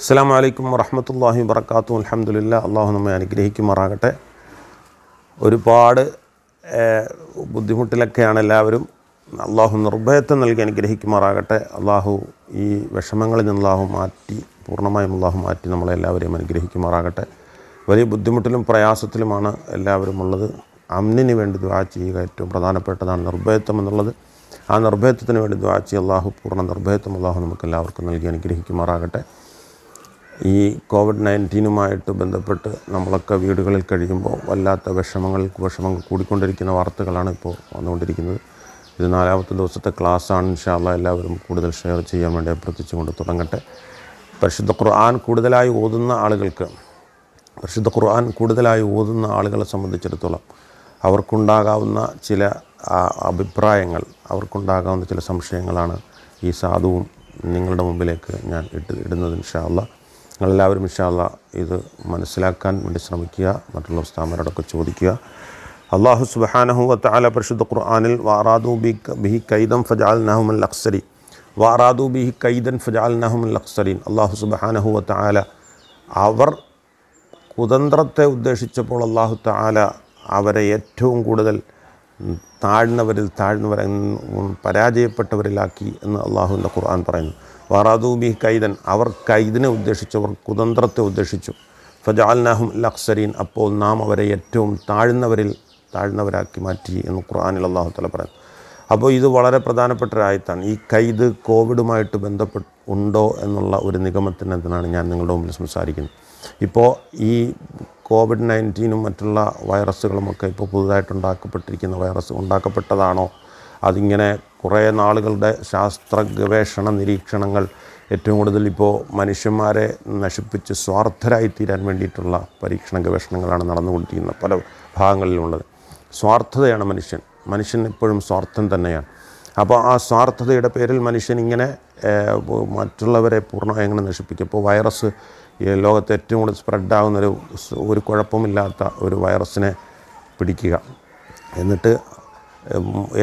അസ്സാം വലൈക്കും വറഹമത്തല്ലാഹി വർക്കാത്തു അലഹമുല്ല അള്ളാഹു നമ്മെ അനുഗ്രഹിക്കുമാറാകട്ടെ ഒരുപാട് ബുദ്ധിമുട്ടിലൊക്കെയാണ് എല്ലാവരും അള്ളാഹു നിർഭയത്വം നൽകി അനുഗ്രഹിക്കുമാറാകട്ടെ അള്ളാഹു ഈ വിഷമങ്ങളിൽ നിന്ന് അള്ളാഹു മാറ്റി പൂർണ്ണമായും അള്ളാഹു മാറ്റി നമ്മളെല്ലാവരെയും അനുഗ്രഹിക്കുമാറാകട്ടെ വലിയ ബുദ്ധിമുട്ടിലും പ്രയാസത്തിലുമാണ് എല്ലാവരും ഉള്ളത് അമ്നിന് വേണ്ടി ദ്വാ ചെയ്യുക ഏറ്റവും പ്രധാനപ്പെട്ടതാണ് നിർഭയത്വം എന്നുള്ളത് ആ നിർഭയത്വത്തിന് വേണ്ടി ദ്വാ ചെയ്യുക അള്ളാഹു പൂർണ്ണ നിർഭയത്വം അള്ളാഹു നമുക്ക് എല്ലാവർക്കും നൽകി അനുഗ്രഹിക്കുമാറാകട്ടെ ഈ കോവിഡ് നയൻറ്റീനുമായിട്ട് ബന്ധപ്പെട്ട് നമ്മളൊക്കെ വീടുകളിൽ കഴിയുമ്പോൾ വല്ലാത്ത വിഷമങ്ങൾ വിഷമങ്ങൾ കൂടിക്കൊണ്ടിരിക്കുന്ന വാർത്തകളാണ് ഇപ്പോൾ വന്നുകൊണ്ടിരിക്കുന്നത് ഇത് നാലാമത്തെ ദിവസത്തെ ക്ലാസ്സാണ് ഇൻഷാല്ല എല്ലാവരും കൂടുതൽ ഷെയർ ചെയ്യാൻ വേണ്ടി അഭ്യർത്ഥിച്ചുകൊണ്ട് തുടങ്ങട്ടെ പരിശുദ്ധ ഖുർആൻ കൂടുതലായി ഓതുന്ന ആളുകൾക്ക് പരിശുദ്ധ ഖുർആൻ കൂടുതലായി ഓതുന്ന ആളുകളെ സംബന്ധിച്ചിടത്തോളം അവർക്കുണ്ടാകാവുന്ന ചില അഭിപ്രായങ്ങൾ അവർക്കുണ്ടാകാവുന്ന ചില സംശയങ്ങളാണ് ഈ സാധുവും നിങ്ങളുടെ മുമ്പിലേക്ക് ഞാൻ ഇട്ട് ഇടുന്നത് ഇൻഷാല്ല നിങ്ങളെല്ലാവരും ഇഷാല്ല ഇത് മനസ്സിലാക്കാൻ വേണ്ടി ശ്രമിക്കുക മറ്റുള്ള ഉസ്താമരോടൊക്കെ ചോദിക്കുക അള്ളാഹു സുബാനഹു വത്താല പരിശുദ്ധ ഖുർആാനിൽ വാറാദു ബി ബിഹി കൈദം ഫജാൽ നഹുമൽ അക്സരി വാറാദു ബിഹി കൈദൻ ഫജാൽ നഹുമൽ അക്സരിൻ അള്ളാഹു സുബാനഹു വാല അവർ കുതന്ത്രത്തെ ഉദ്ദേശിച്ചപ്പോൾ അള്ളാഹു താല അവരെ ഏറ്റവും കൂടുതൽ താഴ്ന്നവരിൽ താഴ്ന്നവരെ പരാജയപ്പെട്ടവരിലാക്കി എന്ന് അള്ളാഹുവിൻ്റെ ഖുർആൻ പറയുന്നു വറാദൂബി കൈതൻ അവർ കൈദിനെ ഉദ്ദേശിച്ചു അവർ കുതന്ത്രത്തെ ഉദ്ദേശിച്ചു ഫജാൽനാഹും ലക്സരീൻ അപ്പോൾ നാം അവരെ ഏറ്റവും താഴ്ന്നവരിൽ താഴ്ന്നവരാക്കി മാറ്റി എന്ന് ഖുർആാനിൽ അള്ളാഹു തല പറയുന്നു അപ്പോൾ ഇത് വളരെ പ്രധാനപ്പെട്ട ഒരായത്താണ് ഈ കൈദ് കോവിഡുമായിട്ട് ബന്ധപ്പെട്ട് ഉണ്ടോ എന്നുള്ള ഒരു നിഗമനത്തിനെതിനാണ് ഞാൻ നിങ്ങളുടെ മുമ്പിൽ സംസാരിക്കുന്നത് ഇപ്പോൾ ഈ കോവിഡ് നയൻറ്റീനും മറ്റുള്ള വൈറസുകളുമൊക്കെ ഇപ്പോൾ പുതുതായിട്ട് ഉണ്ടാക്കപ്പെട്ടിരിക്കുന്ന വൈറസ് ഉണ്ടാക്കപ്പെട്ടതാണോ അതിങ്ങനെ കുറേ നാളുകളുടെ ശാസ്ത്ര ഗവേഷണ നിരീക്ഷണങ്ങൾ ഏറ്റവും കൂടുതൽ ഇപ്പോൾ മനുഷ്യന്മാരെ നശിപ്പിച്ച് സ്വാർത്ഥരായി വേണ്ടിയിട്ടുള്ള പരീക്ഷണ ഗവേഷണങ്ങളാണ് നടന്നുകൊണ്ടിരിക്കുന്നത് പല ഭാഗങ്ങളിലുള്ളത് സ്വാർത്ഥതയാണ് മനുഷ്യൻ മനുഷ്യൻ എപ്പോഴും സ്വാർത്ഥൻ തന്നെയാണ് അപ്പോൾ ആ സ്വാർത്ഥതയുടെ പേരിൽ മനുഷ്യൻ ഇങ്ങനെ മറ്റുള്ളവരെ പൂർണ്ണമായി എങ്ങനെ നശിപ്പിക്കും ഇപ്പോൾ വൈറസ് ഈ ലോകത്ത് ഏറ്റവും കൂടുതൽ സ്പ്രെഡാകുന്നൊരു ഒരു കുഴപ്പമില്ലാത്ത ഒരു വൈറസിനെ പിടിക്കുക എന്നിട്ട്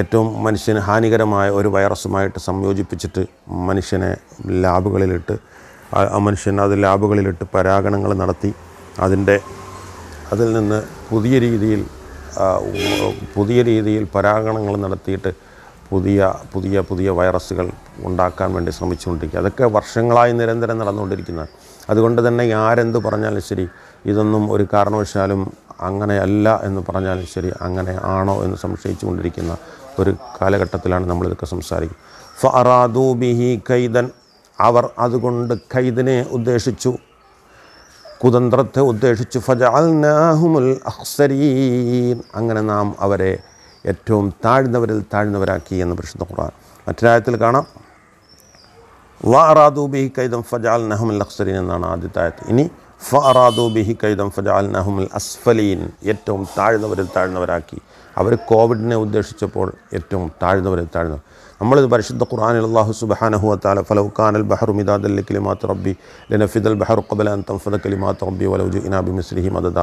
ഏറ്റവും മനുഷ്യന് ഹാനികരമായ ഒരു വൈറസുമായിട്ട് സംയോജിപ്പിച്ചിട്ട് മനുഷ്യനെ ലാബുകളിലിട്ട് ആ മനുഷ്യൻ അത് ലാബുകളിലിട്ട് പരാഗണങ്ങൾ നടത്തി അതിൻ്റെ അതിൽ നിന്ന് പുതിയ രീതിയിൽ പുതിയ രീതിയിൽ പരാഗണങ്ങൾ നടത്തിയിട്ട് പുതിയ പുതിയ പുതിയ വൈറസുകൾ ഉണ്ടാക്കാൻ വേണ്ടി ശ്രമിച്ചുകൊണ്ടിരിക്കുക അതൊക്കെ വർഷങ്ങളായി നിരന്തരം നടന്നുകൊണ്ടിരിക്കുന്നതാണ് അതുകൊണ്ട് തന്നെ ആരെന്ത് പറഞ്ഞാലും ശരി ഇതൊന്നും ഒരു കാരണവശാലും അങ്ങനെയല്ല എന്ന് പറഞ്ഞാലും ശരി അങ്ങനെ ആണോ എന്ന് സംശയിച്ചു കൊണ്ടിരിക്കുന്ന ഒരു കാലഘട്ടത്തിലാണ് നമ്മളിതൊക്കെ സംസാരിക്കുന്നത് ഫറാദൂ ബിഹി കൈതൻ അവർ അതുകൊണ്ട് കൈദിനെ ഉദ്ദേശിച്ചു കുതന്ത്രത്തെ ഉദ്ദേശിച്ചു ഫജാൽനാഹുമുൽ അഹ്സരീൻ അങ്ങനെ നാം അവരെ ഏറ്റവും താഴ്ന്നവരിൽ താഴ്ന്നവരാക്കി എന്ന് പ്രശ്നം ഖുർആൻ മറ്റൊരായത്തിൽ കാണാം വ ബിഹി കൈദം ഫജാൽ നഹമുൽ അക്സരീൻ എന്നാണ് ആദ്യത്തെ ആയത്ത് ഇനി ഫറാദു ബിഹി കൈദം ഫജാൽ നഹമുൽ അസ്ഫലീൻ ഏറ്റവും താഴ്ന്നവരിൽ താഴ്ന്നവരാക്കി അവർ കോവിഡിനെ ഉദ്ദേശിച്ചപ്പോൾ ഏറ്റവും താഴ്ന്നവരിൽ താഴ്ന്നവർ നമ്മളിത് പരിശുദ്ധ ഖുർആാനിൽ അള്ളാഹു സുബാനഹുഅത്താല അൽ ബഹറു മിദാദല്ലി കലിമാത്ത് റബ്ബി ലനഫിദൽ ബഹറു കബല അൻ തംഫദ കലിമാത്ത് റബ്ബി വലൌജു ഇനാബി മിസ്ലിഹി മദദ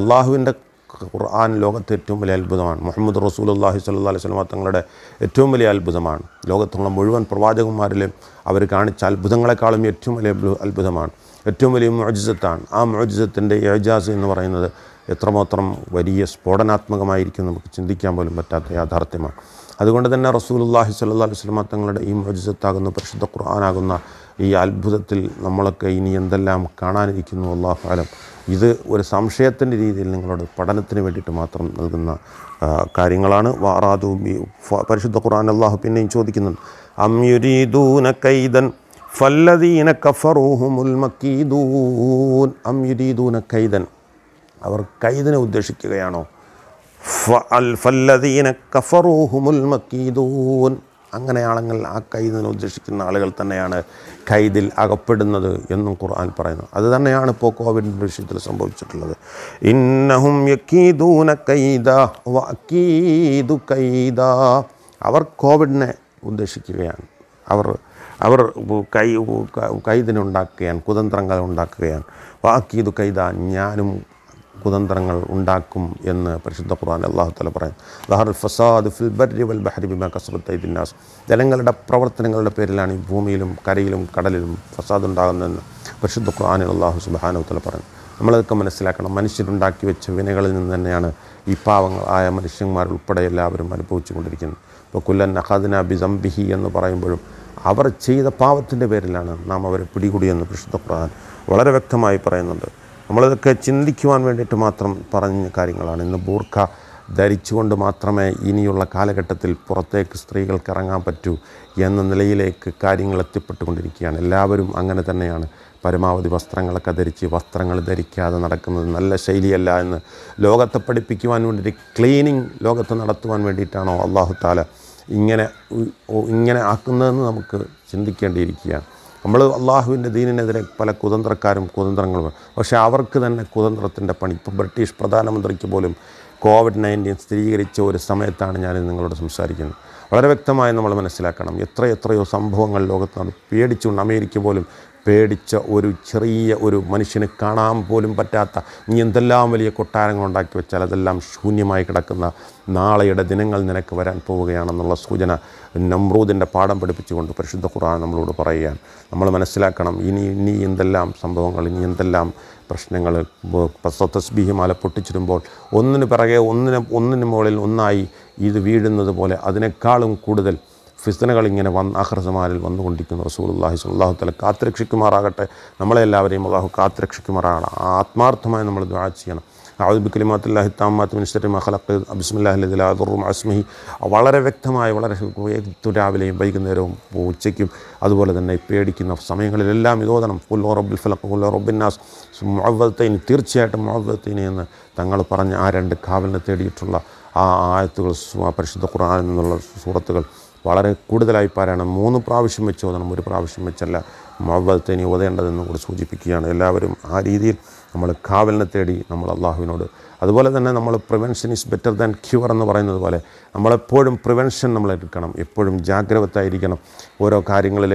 അള്ളാഹുവിൻ്റെ ഖുർആൻ ലോകത്തെ ഏറ്റവും വലിയ അത്ഭുതമാണ് മുഹമ്മദ് റസൂൽ അള്ളാഹി സ്വല്ലാ അലൈഹി സ്വലമ തങ്ങളുടെ ഏറ്റവും വലിയ അത്ഭുതമാണ് ലോകത്തുള്ള മുഴുവൻ പ്രവാചകന്മാരിലും അവർ കാണിച്ച അത്ഭുതങ്ങളെക്കാളും ഏറ്റവും വലിയ അത്ഭുതമാണ് ഏറ്റവും വലിയ മുഅജിസത്താണ് ആ മുഅജിസത്തിൻ്റെ ഏജാസ് എന്ന് പറയുന്നത് എത്രമാത്രം വലിയ സ്ഫോടനാത്മകമായിരിക്കും നമുക്ക് ചിന്തിക്കാൻ പോലും പറ്റാത്ത യാഥാർത്ഥ്യമാണ് അതുകൊണ്ട് തന്നെ റസൂലുല്ലാഹി അലൈഹി സ്വലമ തങ്ങളുടെ ഈ മോജിസത്താകുന്ന പരിശുദ്ധ ഖുർആനാകുന്ന ഈ അത്ഭുതത്തിൽ നമ്മളൊക്കെ ഇനി എന്തെല്ലാം കാണാനിരിക്കുന്നു അള്ളാഹു ഫലം ഇത് ഒരു സംശയത്തിൻ്റെ രീതിയിൽ നിങ്ങളുടെ പഠനത്തിന് വേണ്ടിയിട്ട് മാത്രം നൽകുന്ന കാര്യങ്ങളാണ് വാറാദു പരിശുദ്ധ ഖുർആൻ അള്ളാഹു പിന്നെയും ചോദിക്കുന്നുണ്ട് അം ഫല്ലദീന കഫറൂഹുമുൽ അം കൈതൻ അവർ കൈതനെ ഉദ്ദേശിക്കുകയാണോ ഫല്ലദീന കഫറൂഹുമുൽ അങ്ങനെ ആളുകൾ ആ കൈദിനെ ഉദ്ദേശിക്കുന്ന ആളുകൾ തന്നെയാണ് കൈദിൽ അകപ്പെടുന്നത് എന്നും ഖുർആൻ പറയുന്നു അത് തന്നെയാണ് ഇപ്പോൾ കോവിഡിൻ്റെ വിഷയത്തിൽ സംഭവിച്ചിട്ടുള്ളത് ഇന്നഹും കൈദ കൈദ അവർ കോവിഡിനെ ഉദ്ദേശിക്കുകയാണ് അവർ അവർ കൈ കൈദിനുണ്ടാക്കുകയാണ് കുതന്ത്രങ്ങൾ ഉണ്ടാക്കുകയാണ് വാക്കീതു കൈദ ഞാനും കുതന്ത്രങ്ങൾ ഉണ്ടാക്കും എന്ന് പരിശുദ്ധ ഖുർആൻ അള്ളാഹു തല പറയും ദഹറുൽ ഫസാദ് ഫിൽ ബർരി വൽ ബഹരി ബിമ കസബത്ത് ദിന്നാസ് ജനങ്ങളുടെ പ്രവർത്തനങ്ങളുടെ പേരിലാണ് ഈ ഭൂമിയിലും കരയിലും കടലിലും ഫസാദ് ഉണ്ടാകുന്നതെന്ന് പരിശുദ്ധ ഖുർആൻ അള്ളാഹു സുബാനു തല പറയും നമ്മളതൊക്കെ മനസ്സിലാക്കണം മനുഷ്യരുണ്ടാക്കി വെച്ച വിനകളിൽ നിന്ന് തന്നെയാണ് ഈ പാവങ്ങൾ ആയ മനുഷ്യന്മാർ ഉൾപ്പെടെ എല്ലാവരും അനുഭവിച്ചു കൊണ്ടിരിക്കുന്നത് ഇപ്പോൾ കുല്ലൻ അഹാദിന ബിസംബിഹി എന്ന് പറയുമ്പോഴും അവർ ചെയ്ത പാവത്തിൻ്റെ പേരിലാണ് നാം അവരെ പിടികൂടിയെന്ന് പരിശുദ്ധ ഖുർആൻ വളരെ വ്യക്തമായി പറയുന്നുണ്ട് നമ്മളതൊക്കെ ചിന്തിക്കുവാൻ വേണ്ടിയിട്ട് മാത്രം പറഞ്ഞ കാര്യങ്ങളാണ് ഇന്ന് ബൂർഖ ധരിച്ചുകൊണ്ട് മാത്രമേ ഇനിയുള്ള കാലഘട്ടത്തിൽ പുറത്തേക്ക് സ്ത്രീകൾക്ക് ഇറങ്ങാൻ പറ്റൂ എന്ന നിലയിലേക്ക് കാര്യങ്ങൾ എത്തിപ്പെട്ടുകൊണ്ടിരിക്കുകയാണ് എല്ലാവരും അങ്ങനെ തന്നെയാണ് പരമാവധി വസ്ത്രങ്ങളൊക്കെ ധരിച്ച് വസ്ത്രങ്ങൾ ധരിക്കാതെ നടക്കുന്നത് നല്ല ശൈലിയല്ല എന്ന് ലോകത്തെ പഠിപ്പിക്കുവാൻ വേണ്ടിയിട്ട് ക്ലീനിങ് ലോകത്ത് നടത്തുവാൻ വേണ്ടിയിട്ടാണോ അള്ളാഹു താല ഇങ്ങനെ ഇങ്ങനെ ആക്കുന്നതെന്ന് നമുക്ക് ചിന്തിക്കേണ്ടിയിരിക്കുകയാണ് നമ്മൾ അള്ളാഹുവിൻ്റെ ദീനിനെതിരെ പല കുതന്ത്രക്കാരും കുതന്ത്രങ്ങളും പക്ഷേ അവർക്ക് തന്നെ കുതന്ത്രത്തിൻ്റെ പണി ഇപ്പോൾ ബ്രിട്ടീഷ് പ്രധാനമന്ത്രിക്ക് പോലും കോവിഡ് നയൻറ്റീൻ സ്ഥിരീകരിച്ച ഒരു സമയത്താണ് ഞാൻ നിങ്ങളോട് സംസാരിക്കുന്നത് വളരെ വ്യക്തമായി നമ്മൾ മനസ്സിലാക്കണം എത്ര എത്രയോ സംഭവങ്ങൾ ലോകത്ത് നടന്നു പേടിച്ചുകൊണ്ട് അമേരിക്ക പോലും പേടിച്ച ഒരു ചെറിയ ഒരു മനുഷ്യന് കാണാൻ പോലും പറ്റാത്ത നീ എന്തെല്ലാം വലിയ കൊട്ടാരങ്ങൾ ഉണ്ടാക്കി വെച്ചാൽ അതെല്ലാം ശൂന്യമായി കിടക്കുന്ന നാളെയുടെ ദിനങ്ങൾ നിനക്ക് വരാൻ പോവുകയാണെന്നുള്ള സൂചന നമ്രൂദിൻ്റെ പാഠം പഠിപ്പിച്ചുകൊണ്ട് പരിശുദ്ധ ഖുർആൻ നമ്മളോട് പറയുകയാണ് നമ്മൾ മനസ്സിലാക്കണം ഇനി ഇനി എന്തെല്ലാം സംഭവങ്ങൾ ഇനി എന്തെല്ലാം പ്രശ്നങ്ങൾ തസ്ബീഹി മാല പൊട്ടിച്ചിടുമ്പോൾ ഒന്നിന് പിറകെ ഒന്നിന് ഒന്നിന് മുകളിൽ ഒന്നായി ഇത് വീഴുന്നത് പോലെ അതിനേക്കാളും കൂടുതൽ ഫിസ്തനകൾ ഇങ്ങനെ വന്ന് ആഹ്റസമാരിൽ വന്നുകൊണ്ടിരിക്കുന്ന റസൂൽ അള്ളാഹി സുല്ലാഹു തല കാത്തുരക്ഷിക്കുമാറാകട്ടെ നമ്മളെല്ലാവരെയും അള്ളാഹു കാത്തുരക്ഷിക്കുമാറാകണം ആത്മാർത്ഥമായി നമ്മൾ ദ്വാ ചെയ്യണം അഴുദ് ബിക്കലിമാത്തല്ലാഹി താമാത്ത് മിനിസ്റ്ററി മഹലക്ക് അബിസ്മില്ലാഹിദിലും അസ്മഹി വളരെ വ്യക്തമായി വളരെ രാവിലെയും വൈകുന്നേരവും ഉച്ചയ്ക്കും അതുപോലെ തന്നെ പേടിക്കുന്ന സമയങ്ങളിലെല്ലാം ഇതോദനം ഫുല്ലോ റബ്ബിൽ ഫലക്ക് ഫുല്ലോ റബ്ബിന്നാസ് മുഅവ്വത്തൈനി തീർച്ചയായിട്ടും മുഅവ്വത്തൈനി എന്ന് തങ്ങൾ പറഞ്ഞ ആ രണ്ട് കാവലിനെ തേടിയിട്ടുള്ള ആ ആയത്തുകൾ പരിശുദ്ധ ഖുർആാനിൽ നിന്നുള്ള സൂറത്തുകൾ വളരെ കൂടുതലായി പറയണം മൂന്ന് പ്രാവശ്യം വെച്ച് ഓതണം ഒരു പ്രാവശ്യം വെച്ചല്ല ഇനി ഓതേണ്ടതെന്നും കൂടി സൂചിപ്പിക്കുകയാണ് എല്ലാവരും ആ രീതിയിൽ നമ്മൾ കാവലിനെ തേടി നമ്മൾ അള്ളാഹുവിനോട് അതുപോലെ തന്നെ നമ്മൾ prevention is better than cure എന്ന് പറയുന്നത് പോലെ നമ്മളെപ്പോഴും പ്രിവെൻഷൻ നമ്മൾ എടുക്കണം എപ്പോഴും ജാഗ്രതായിരിക്കണം ഓരോ കാര്യങ്ങളിൽ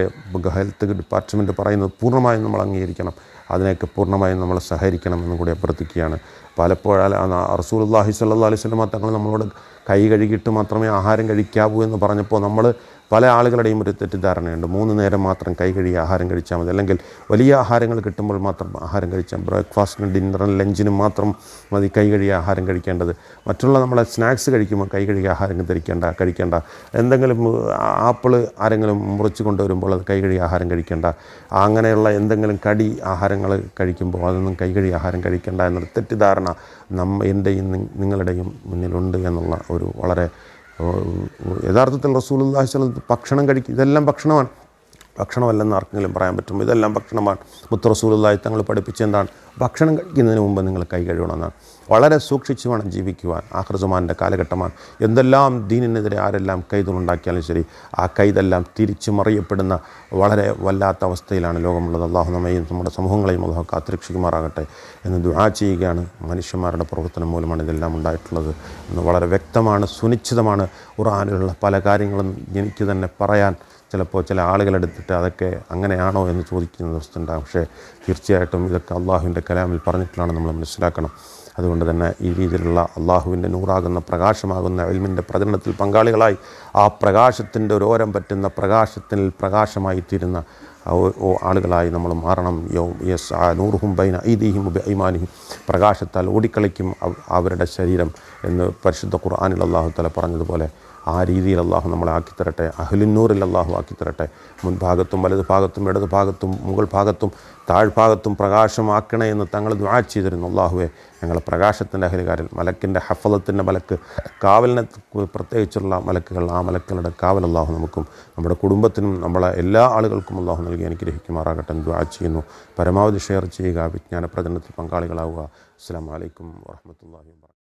ഹെൽത്ത് ഡിപ്പാർട്ട്മെൻറ്റ് പറയുന്നത് പൂർണ്ണമായും നമ്മൾ അംഗീകരിക്കണം അതിനെയൊക്കെ പൂർണ്ണമായും നമ്മൾ സഹകരിക്കണമെന്നും കൂടി അഭ്യർത്ഥിക്കുകയാണ് പലപ്പോഴാൽ റസൂൽല്ലാഹി സല്ലാ അലൈഹി സ്വലമ തങ്ങൾ നമ്മളോട് കൈ കഴുകിയിട്ട് മാത്രമേ ആഹാരം കഴിക്കാവൂ എന്ന് പറഞ്ഞപ്പോൾ നമ്മൾ പല ആളുകളുടെയും ഒരു തെറ്റിദ്ധാരണയുണ്ട് മൂന്ന് നേരം മാത്രം കൈ കഴുകി ആഹാരം കഴിച്ചാൽ മതി അല്ലെങ്കിൽ വലിയ ആഹാരങ്ങൾ കിട്ടുമ്പോൾ മാത്രം ആഹാരം കഴിച്ചാൽ ബ്രേക്ക്ഫാസ്റ്റിനും ഡിന്നറിനും ലഞ്ചിനും മാത്രം മതി കൈ കഴുകി ആഹാരം കഴിക്കേണ്ടത് മറ്റുള്ള നമ്മളെ സ്നാക്സ് കഴിക്കുമ്പോൾ കൈ കഴുകി ആഹാരം ധരിക്കേണ്ട കഴിക്കേണ്ട എന്തെങ്കിലും ആപ്പിൾ ആരെങ്കിലും മുറിച്ച് കൊണ്ടുവരുമ്പോൾ അത് കൈ കഴുകി ആഹാരം കഴിക്കേണ്ട അങ്ങനെയുള്ള എന്തെങ്കിലും കടി ആഹാരം ആഹാരങ്ങൾ കഴിക്കുമ്പോൾ അതൊന്നും കൈകഴി ആഹാരം കഴിക്കേണ്ട എന്നൊരു തെറ്റിദ്ധാരണ നമ്മ എൻ്റെയും നിങ്ങളുടെയും മുന്നിലുണ്ട് എന്നുള്ള ഒരു വളരെ യഥാർത്ഥത്തിൽ റസൂൽ ഭക്ഷണം കഴിക്കും ഇതെല്ലാം ഭക്ഷണമാണ് ഭക്ഷണമല്ലെന്ന് ആർക്കെങ്കിലും പറയാൻ പറ്റും ഇതെല്ലാം ഭക്ഷണമാണ് മുത്തറസൂലായി തങ്ങൾ പഠിപ്പിച്ചെന്താണ് ഭക്ഷണം കഴിക്കുന്നതിന് മുമ്പ് നിങ്ങൾ കൈ കഴുകണമെന്നാണ് വളരെ സൂക്ഷിച്ചു വേണം ജീവിക്കുവാൻ ആഹ്റസുമാൻ്റെ കാലഘട്ടമാണ് എന്തെല്ലാം ദീനിനെതിരെ ആരെല്ലാം കൈതുണ്ടാക്കിയാലും ശരി ആ കൈതെല്ലാം തിരിച്ചു മറിയപ്പെടുന്ന വളരെ വല്ലാത്ത അവസ്ഥയിലാണ് ലോകമുള്ളത് അള്ളാഹു നമ്മയും നമ്മുടെ സമൂഹങ്ങളെയും അള്ളാഹു കാത്തിരക്ഷിക്കുമാറാകട്ടെ എന്ന് ദുആ ചെയ്യുകയാണ് മനുഷ്യന്മാരുടെ പ്രവർത്തനം മൂലമാണ് ഇതെല്ലാം ഉണ്ടായിട്ടുള്ളത് എന്ന് വളരെ വ്യക്തമാണ് സുനിശ്ചിതമാണ് ഖുർആാനിലുള്ള പല കാര്യങ്ങളും എനിക്ക് തന്നെ പറയാൻ ചിലപ്പോൾ ചില ആളുകളെടുത്തിട്ട് അതൊക്കെ അങ്ങനെയാണോ എന്ന് ചോദിക്കുന്ന അവസ്ഥയുണ്ടാകും പക്ഷേ തീർച്ചയായിട്ടും ഇതൊക്കെ അള്ളാഹുവിൻ്റെ കലാമിൽ പറഞ്ഞിട്ടാണ് നമ്മൾ മനസ്സിലാക്കണം അതുകൊണ്ട് തന്നെ ഈ രീതിയിലുള്ള അള്ളാഹുവിൻ്റെ നൂറാകുന്ന പ്രകാശമാകുന്ന എൽമിൻ്റെ പ്രചരണത്തിൽ പങ്കാളികളായി ആ പ്രകാശത്തിൻ്റെ ഒരു ഓരം പറ്റുന്ന പ്രകാശത്തിൽ പ്രകാശമായി തീരുന്ന ആളുകളായി നമ്മൾ മാറണം യോ യെസ് ആ നൂറുഹും ബൈന ഈദീഹിം ബൈമാനിയും പ്രകാശത്താൽ ഓടിക്കളിക്കും അവരുടെ ശരീരം എന്ന് പരിശുദ്ധ ഖുർആാനിൽ അള്ളാഹു തല പറഞ്ഞതുപോലെ ആ രീതിയിൽ അള്ളാഹു നമ്മളെ ആക്കിത്തരട്ടെ അഹ്ലുന്നൂറിൽ അള്ളാഹു ആക്കിത്തരട്ടെ മുൻഭാഗത്തും വലത് ഭാഗത്തും ഇടത് ഭാഗത്തും മുകൾ ഭാഗത്തും താഴ്ഭാഗത്തും പ്രകാശമാക്കണേ എന്ന് തങ്ങൾ ദ്വാ ചെയ്തിരുന്നു അള്ളാഹുവെ ഞങ്ങൾ പ്രകാശത്തിൻ്റെ അഹലുകാരിൽ മലക്കിൻ്റെ ഹഫലത്തിൻ്റെ മലക്ക് കാവലിനെ പ്രത്യേകിച്ചുള്ള മലക്കുകൾ ആ മലക്കുകളുടെ കാവൽ അള്ളാഹു നമുക്കും നമ്മുടെ കുടുംബത്തിനും നമ്മളെ എല്ലാ ആളുകൾക്കും അള്ളാഹു നൽകി അനുഗ്രഹിക്കുമാറാകട്ടെ എന്ന് ദ്വാ ചെയ്യുന്നു പരമാവധി ഷെയർ ചെയ്യുക വിജ്ഞാന പ്രചരണത്തിൽ പങ്കാളികളാവുക അസ്സാം വലൈക്കും വാഹമത്തല്ലാഹി